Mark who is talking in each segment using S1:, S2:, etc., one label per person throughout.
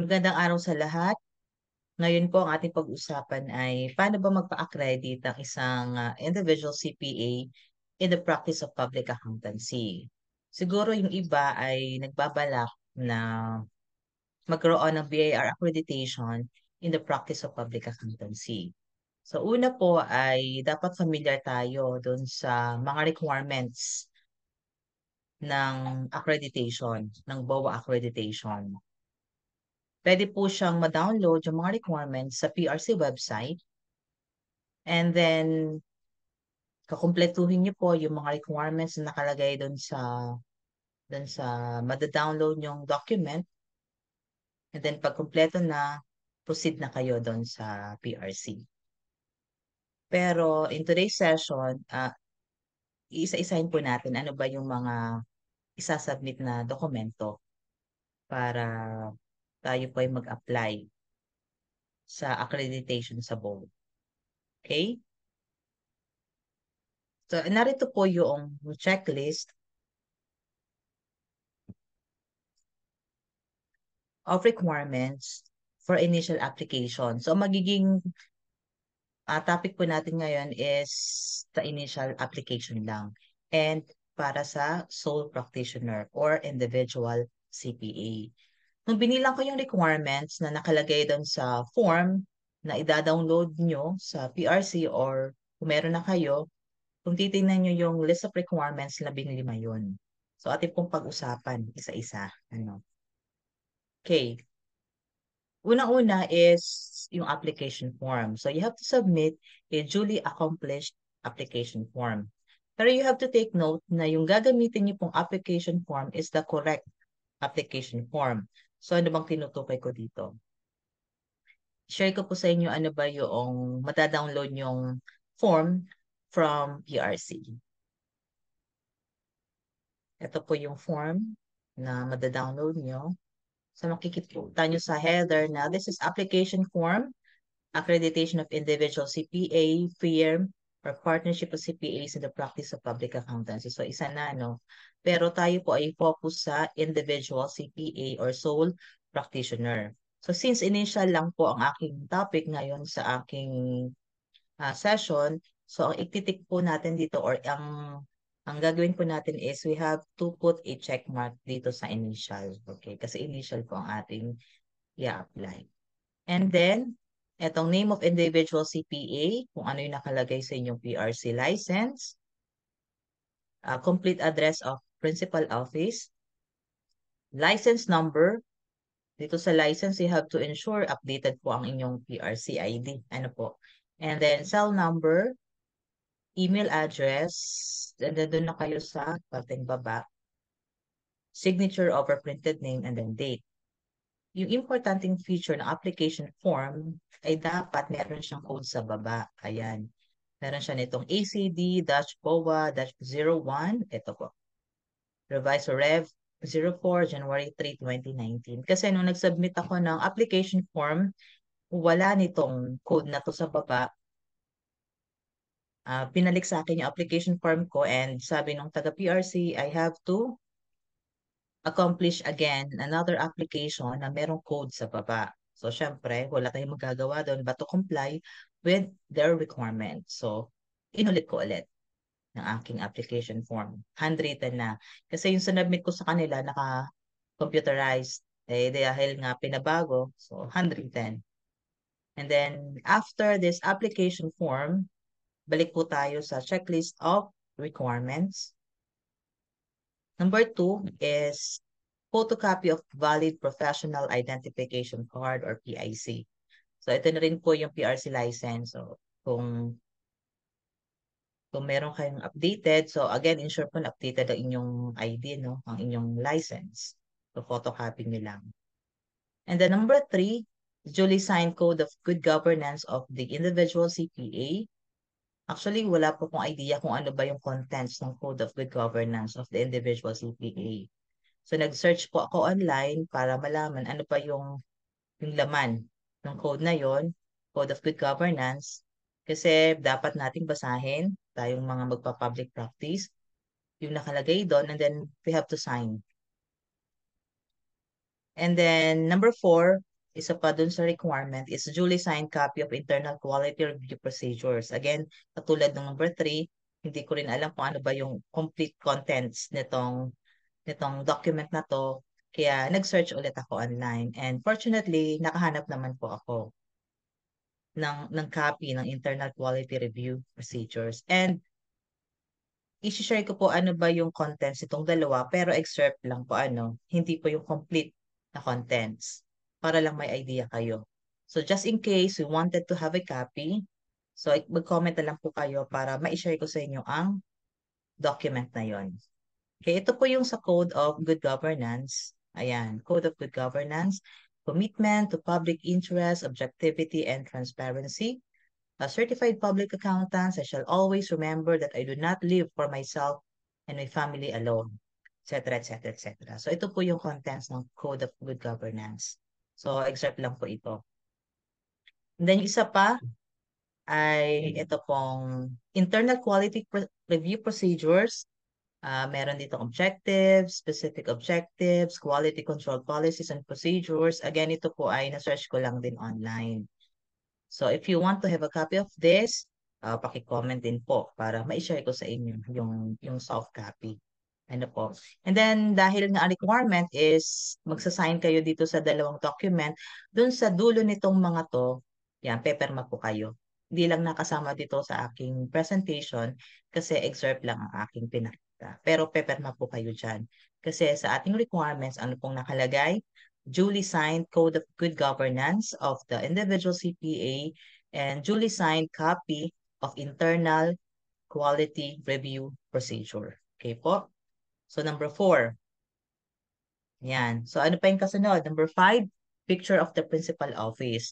S1: Magandang araw sa lahat. Ngayon po ang ating pag-usapan ay paano ba magpa-accredit ang isang uh, individual CPA in the practice of public accountancy. Siguro yung iba ay nagbabalak na magkaroon ng BAR accreditation in the practice of public accountancy. So una po ay dapat familiar tayo doon sa mga requirements ng accreditation, ng BOA accreditation. Pwede po siyang ma-download yung mga requirements sa PRC website. And then, kakumpletuhin niyo po yung mga requirements na nakalagay doon sa doon sa ma download yung document. And then, pag kumpleto na, proceed na kayo doon sa PRC. Pero in today's session, uh, isa-isahin po natin ano ba yung mga isasubmit na dokumento para tayo po ay mag-apply sa accreditation sa board. Okay? So, narito po yung checklist of requirements for initial application. So, magiging uh, topic po natin ngayon is the initial application lang and para sa sole practitioner or individual CPA. Nung binilang ko yung requirements na nakalagay doon sa form na ida-download nyo sa PRC or kung meron na kayo, kung titingnan nyo yung list of requirements, labing lima yun. So, atin kong pag-usapan isa-isa. Ano? Okay. Unang-una is yung application form. So, you have to submit a duly accomplished application form. Pero you have to take note na yung gagamitin niyo pong application form is the correct application form. So ano bang tinutukoy ko dito? Share ko po sa inyo ano ba yung madadownload yung form from PRC. Ito po yung form na madadownload nyo. So makikita nyo sa header na this is application form, accreditation of individual CPA, firm, or partnership of CPAs in the practice of public accountancy. So isa na, no? Pero tayo po ay focus sa individual CPA or sole practitioner. So since initial lang po ang aking topic ngayon sa aking uh, session, so ang iktitik po natin dito or ang ang gagawin po natin is we have to put a check mark dito sa initial. Okay, kasi initial po ang ating i-apply. And then, Etong name of individual CPA, kung ano yung nakalagay sa inyong PRC license. Uh, complete address of principal office. License number. Dito sa license, you have to ensure updated po ang inyong PRC ID. Ano po? And then cell number, email address, and then doon na kayo sa parteng baba. Signature over printed name and then date yung importanteng feature ng application form ay dapat meron siyang code sa baba. Ayan. Meron siya nitong ACD-BOA-01. Ito po. Revised Rev 04 January 3, 2019. Kasi nung nag-submit ako ng application form, wala nitong code na to sa baba. Uh, pinalik sa akin yung application form ko and sabi nung taga PRC, I have to accomplish again another application na merong code sa baba. So, syempre, wala tayong magagawa doon but to comply with their requirement. So, inulit ko ulit ng aking application form. Handwritten na. Kasi yung sinubmit ko sa kanila, naka-computerized. Eh, dahil nga pinabago, so handwritten. And then, after this application form, balik po tayo sa checklist of requirements. Number two is photocopy of valid professional identification card or PIC. So ito na rin po yung PRC license. So kung kung meron kayong updated, so again, ensure po na updated ang inyong ID, no? ang inyong license. So photocopy nyo lang. And the number three, duly signed code of good governance of the individual CPA Actually, wala po kong idea kung ano ba yung contents ng Code of Good Governance of the individual CPA. So, nag-search po ako online para malaman ano pa yung, yung laman ng code na yon, Code of Good Governance, kasi dapat nating basahin tayong mga magpa-public practice, yung nakalagay doon, and then we have to sign. And then, number four, isa pa dun sa requirement is duly signed copy of internal quality review procedures. Again, katulad ng number 3, hindi ko rin alam kung ano ba yung complete contents nitong, nitong document na to. Kaya nag-search ulit ako online. And fortunately, nakahanap naman po ako ng, ng copy ng internal quality review procedures. And i-share ko po ano ba yung contents itong dalawa, pero excerpt lang po ano, hindi po yung complete na contents para lang may idea kayo. So just in case you wanted to have a copy, so mag-comment na lang po kayo para ma-share ko sa inyo ang document na yon. Okay, ito po yung sa Code of Good Governance. Ayan, Code of Good Governance, Commitment to Public Interest, Objectivity, and Transparency. As certified public accountant, I shall always remember that I do not live for myself and my family alone, etc., etc., etc. So ito po yung contents ng Code of Good Governance. So, except lang po ito. And then, isa pa ay mm-hmm. ito pong internal quality review procedures. Uh, meron dito objectives, specific objectives, quality control policies and procedures. Again, ito po ay na-search ko lang din online. So, if you want to have a copy of this, uh, paki-comment din po para ma-share ko sa inyo yung, yung soft copy. Ano po. And then, dahil nga requirement is magsasign kayo dito sa dalawang document, dun sa dulo nitong mga to, yan, peperma po kayo. Hindi lang nakasama dito sa aking presentation kasi excerpt lang ang aking pinakita. Pero peperma po kayo dyan. Kasi sa ating requirements, ano pong nakalagay? Duly signed Code of Good Governance of the individual CPA and duly signed copy of internal quality review procedure. Okay po? So number four. Yan. So ano pa yung kasunod? Number five, picture of the principal office.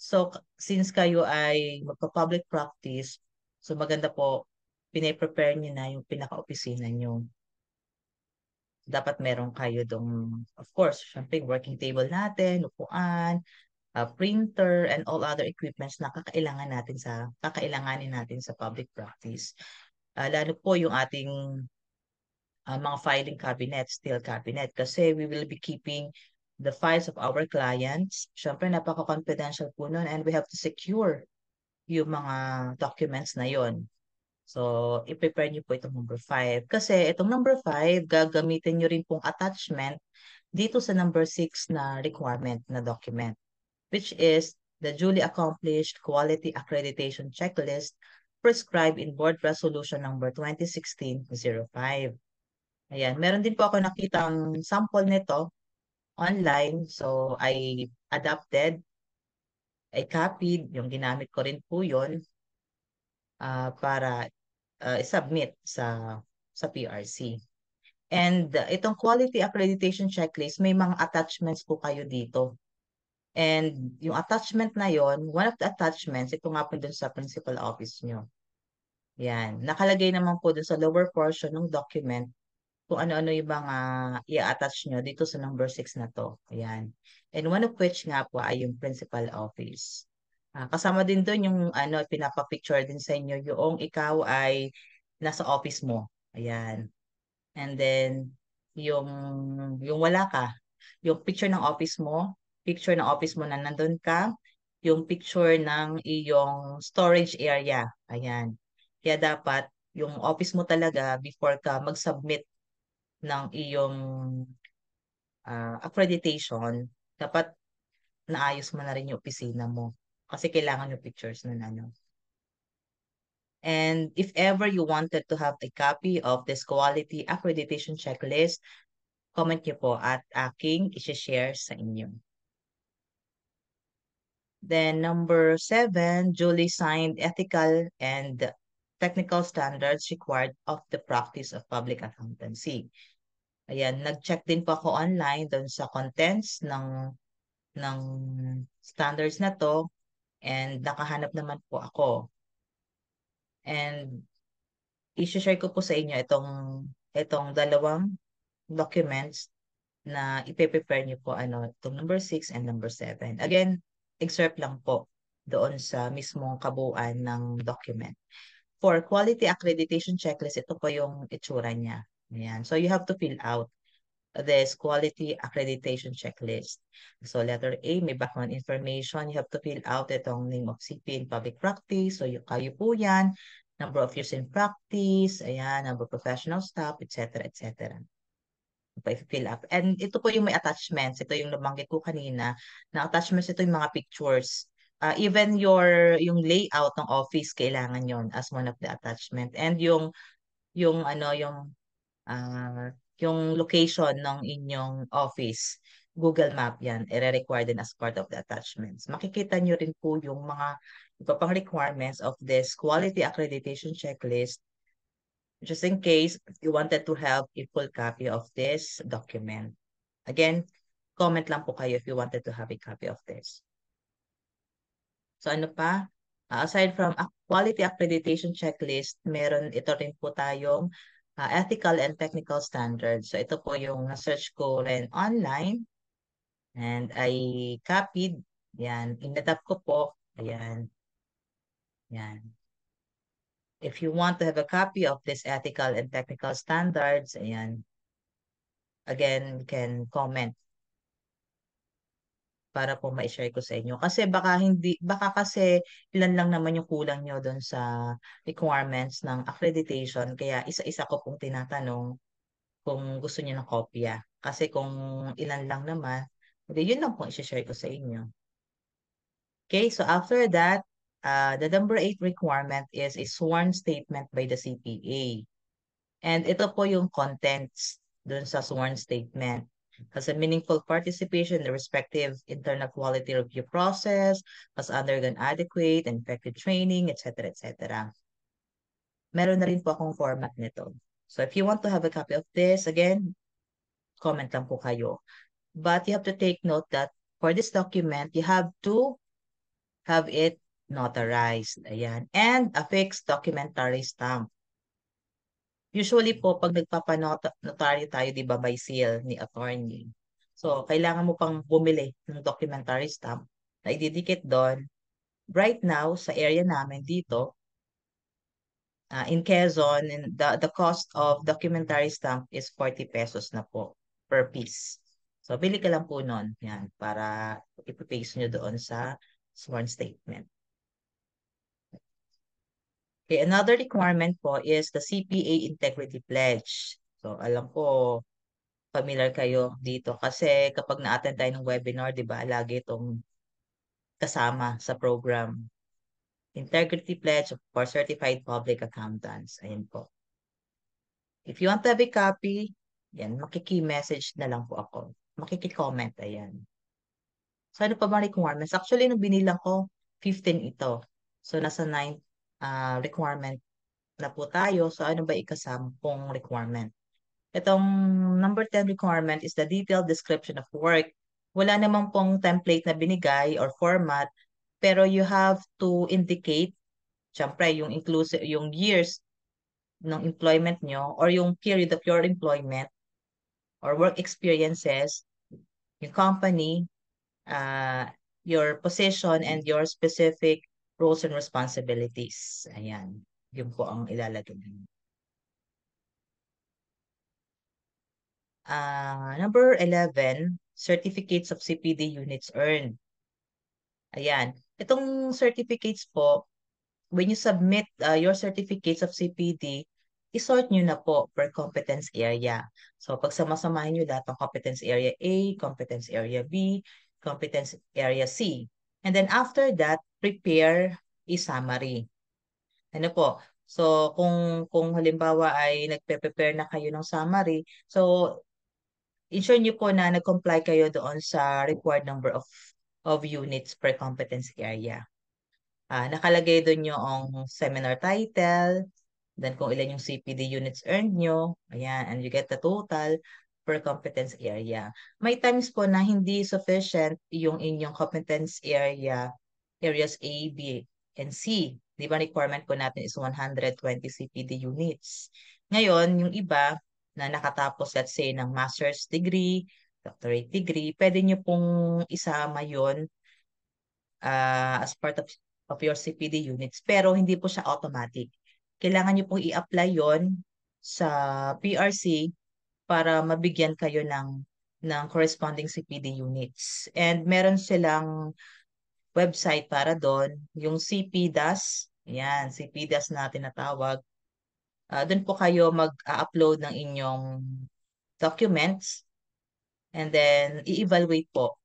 S1: So since kayo ay magpa-public practice, so maganda po, pinaprepare nyo na yung pinaka-opisina nyo. Dapat meron kayo dong, of course, syempre working table natin, upuan, uh, printer, and all other equipments na kakailangan natin sa, kakailanganin natin sa public practice. Uh, lalo po yung ating uh, mga filing cabinet, steel cabinet. Kasi we will be keeping the files of our clients. Siyempre, napaka-confidential po nun and we have to secure yung mga documents na yon. So, i-prepare niyo po itong number 5. Kasi itong number 5, gagamitin niyo rin pong attachment dito sa number 6 na requirement na document, which is the duly accomplished quality accreditation checklist prescribed in Board Resolution number 2016 Ayan, meron din po ako nakitang sample nito online. So, I adapted, I copied, yung ginamit ko rin po yun uh, para uh, ah, submit sa sa PRC. And uh, itong quality accreditation checklist, may mga attachments po kayo dito. And yung attachment na yon, one of the attachments, ito nga po dun sa principal office nyo. Yan. Nakalagay naman po dun sa lower portion ng document kung ano-ano yung mga i-attach nyo dito sa number 6 na to. Ayan. And one of which nga po ay yung principal office. Uh, kasama din doon yung ano, pinapapicture din sa inyo yung ikaw ay nasa office mo. Ayan. And then, yung, yung wala ka. Yung picture ng office mo, picture ng office mo na nandun ka, yung picture ng iyong storage area. Ayan. Kaya dapat yung office mo talaga before ka mag-submit ng iyong uh, accreditation, dapat naayos mo na rin yung opisina mo. Kasi kailangan yung pictures nun ano. And if ever you wanted to have a copy of this quality accreditation checklist, comment nyo po at aking isi-share sa inyo. Then number seven, Julie signed ethical and technical standards required of the practice of public accountancy. Ayan, nag-check din po ako online doon sa contents ng ng standards na to and nakahanap naman po ako. And i-share ko po sa inyo itong itong dalawang documents na ipe-prepare niyo po ano, itong number 6 and number 7. Again, excerpt lang po doon sa mismong kabuuan ng document for quality accreditation checklist, ito po yung itsura niya. Ayan. So you have to fill out this quality accreditation checklist. So letter A, may background information. You have to fill out itong name of CP in public practice. So yung kayo po yan, number of years in practice, ayan, number of professional staff, etc. etc fill up. And ito po yung may attachments. Ito yung nabanggit ko kanina. Na attachments, ito yung mga pictures uh, even your yung layout ng office kailangan yon as one of the attachment and yung yung ano yung uh, yung location ng inyong office Google Map yan i-require din as part of the attachments makikita niyo rin po yung mga iba pang requirements of this quality accreditation checklist just in case you wanted to have a full copy of this document again comment lang po kayo if you wanted to have a copy of this So ano pa? Uh, aside from a quality accreditation checklist, meron ito rin po tayong uh, ethical and technical standards. So ito po yung na-search ko rin online and I copied. Yan, inatap ko po. Ayan. Yan. If you want to have a copy of this ethical and technical standards, ayan, again, you can comment para po ma-share ko sa inyo. Kasi baka hindi baka kasi ilan lang naman yung kulang nyo doon sa requirements ng accreditation kaya isa-isa ko pong tinatanong kung gusto niyo ng kopya. Kasi kung ilan lang naman, hindi yun lang po i-share ko sa inyo. Okay, so after that, uh, the number 8 requirement is a sworn statement by the CPA. And ito po yung contents doon sa sworn statement has a meaningful participation in the respective internal quality review process, has undergone adequate and effective training, etc., etc. Meron na rin po akong format nito. So if you want to have a copy of this, again, comment lang po kayo. But you have to take note that for this document, you have to have it notarized. Ayan. And affix documentary stamp usually po pag nagpapanotaryo tayo 'di ba by seal ni attorney. So kailangan mo pang bumili ng documentary stamp na ididikit doon. Right now sa area namin dito uh, in Quezon in the the cost of documentary stamp is 40 pesos na po per piece. So bili ka lang po noon yan para ipapaste nyo doon sa sworn statement. Okay, another requirement po is the CPA Integrity Pledge. So, alam ko, familiar kayo dito kasi kapag na-attend tayo ng webinar, di ba, lagi itong kasama sa program. Integrity Pledge for Certified Public Accountants. Ayun po. If you want to have a copy, yan, makiki-message na lang po ako. Makiki-comment, ayan. So, ano pa ba requirements? Actually, nung binilang ko, 15 ito. So, nasa 9 uh, requirement na po tayo. So ano ba ikasampung requirement? Itong number 10 requirement is the detailed description of work. Wala namang pong template na binigay or format, pero you have to indicate, syempre, yung, inclusive, yung years ng employment nyo or yung period of your employment or work experiences, yung company, uh, your position, and your specific roles and responsibilities. Ayan, yun po ang ilalagay. Uh, number 11, certificates of CPD units earned. Ayan. Itong certificates po, when you submit uh, your certificates of CPD, isort nyo na po per competence area. So, pag samasamahin nyo lahat ng competence area A, competence area B, competence area C. And then after that, prepare a summary. Ano po? So kung kung halimbawa ay nagpe-prepare na kayo ng summary, so ensure niyo po na nag-comply kayo doon sa required number of of units per competency area. Uh, nakalagay doon yung seminar title, then kung ilan yung CPD units earned nyo, ayan, and you get the total per competence area. May times po na hindi sufficient yung inyong competence area areas A, B, and C. Di ba requirement ko natin is 120 CPD units. Ngayon, yung iba na nakatapos let's say ng master's degree, doctorate degree, pwede nyo pong isama yon uh, ah, as part of, of your CPD units. Pero hindi po siya automatic. Kailangan nyo pong i-apply yon sa PRC para mabigyan kayo ng ng corresponding CPD units. And meron silang website para doon, yung CPDAS, yan, CPDAS natin natawag. Uh, ah, doon po kayo mag-upload ng inyong documents and then i-evaluate po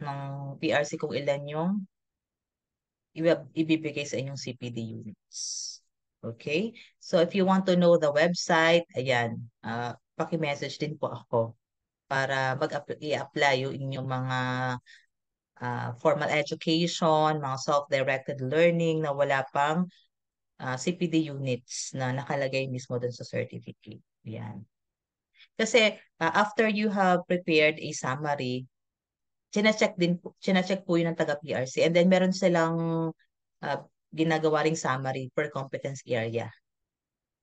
S1: ng PRC kung ilan yung ibibigay sa inyong CPD units. Okay? So if you want to know the website, ayan, uh, paki-message din po ako para mag-apply yung inyong mga uh, formal education, mga self-directed learning na wala pang uh, ah, CPD units na nakalagay mismo dun sa certificate. Yan. Kasi uh, after you have prepared a summary, chinacheck din chinacheck po yun ng taga PRC and then meron silang uh, ginagawa ring summary per competence area.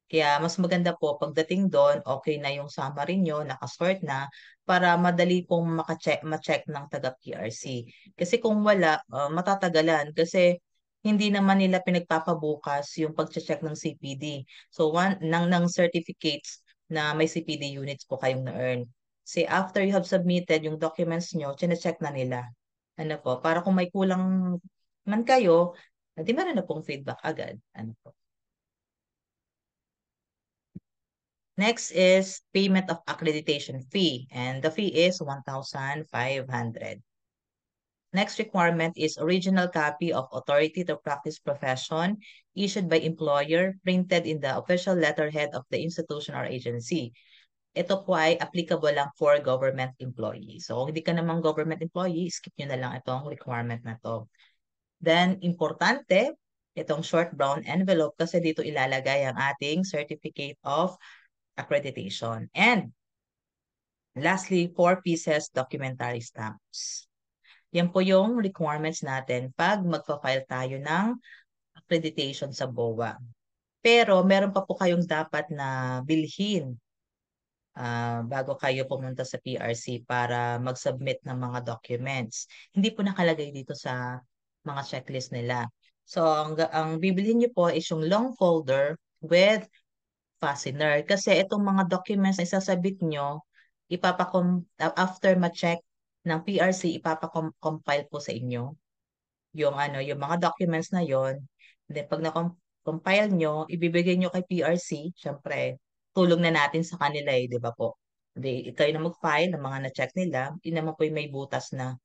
S1: Kaya mas maganda po pagdating doon, okay na yung summary niyo, naka-sort na, para madali pong maka-check ma-check ng taga-PRC. Kasi kung wala, ah, matatagalan kasi hindi naman nila pinagpapabukas yung pag check ng CPD. So one ng ng certificates na may CPD units po kayong na-earn. Kasi after you have submitted yung documents niyo, chine-check na nila. Ano po, para kung may kulang man kayo, hindi ah, di meron na pong feedback agad, ano po. Next is payment of accreditation fee and the fee is 1,500. Next requirement is original copy of authority to practice profession issued by employer printed in the official letterhead of the institution or agency. Ito po ay applicable lang for government employee. So kung hindi ka namang government employee, skip nyo na lang itong requirement na to. Then, importante, itong short brown envelope kasi dito ilalagay ang ating certificate of accreditation. And lastly, four pieces documentary stamps. Yan po yung requirements natin pag magpa-file tayo ng accreditation sa BOA. Pero meron pa po kayong dapat na bilhin uh, bago kayo pumunta sa PRC para mag-submit ng mga documents. Hindi po nakalagay dito sa mga checklist nila. So, ang, ang bibilihin nyo po is yung long folder with fastener. Kasi itong mga documents na isasabit nyo, ipapakom after ma-check ng PRC, ipapakompile po sa inyo yung ano, yung mga documents na yon. Then pag na-compile nyo, ibibigay nyo kay PRC, syempre, tulong na natin sa kanila eh, di ba po? Di, kayo na mag-file ng mga na-check nila, yun naman po may butas na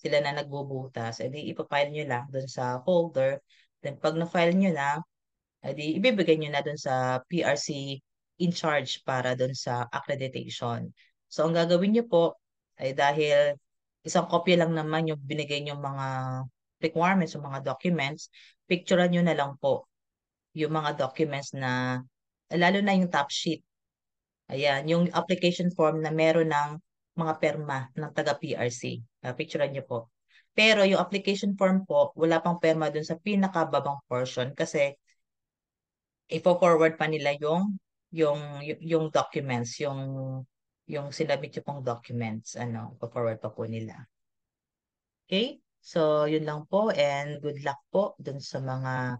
S1: sila na nagbubutas, edi eh, ipapile nyo lang dun sa folder. Then pag na-file nyo na, Adi, ibibigay niyo na doon sa PRC in charge para doon sa accreditation. So, ang gagawin niyo po ay dahil isang kopya lang naman yung binigay nyo mga requirements o mga documents, picturean niyo na lang po yung mga documents na, lalo na yung top sheet. Ayan, yung application form na meron ng mga perma ng taga-PRC. Uh, ah, picturean niyo po. Pero yung application form po, wala pang perma dun sa pinakababang portion kasi i-forward pa nila yung yung yung documents, yung yung sinabit yung pong documents, ano, i-forward pa po nila. Okay? So, yun lang po and good luck po dun sa mga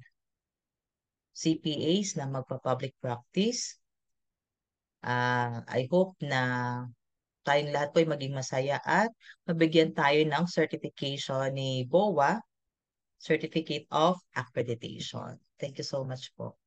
S1: CPAs na magpa-public practice. Uh, I hope na tayong lahat po ay maging masaya at mabigyan tayo ng certification ni BOA, Certificate of Accreditation. Thank you so much po.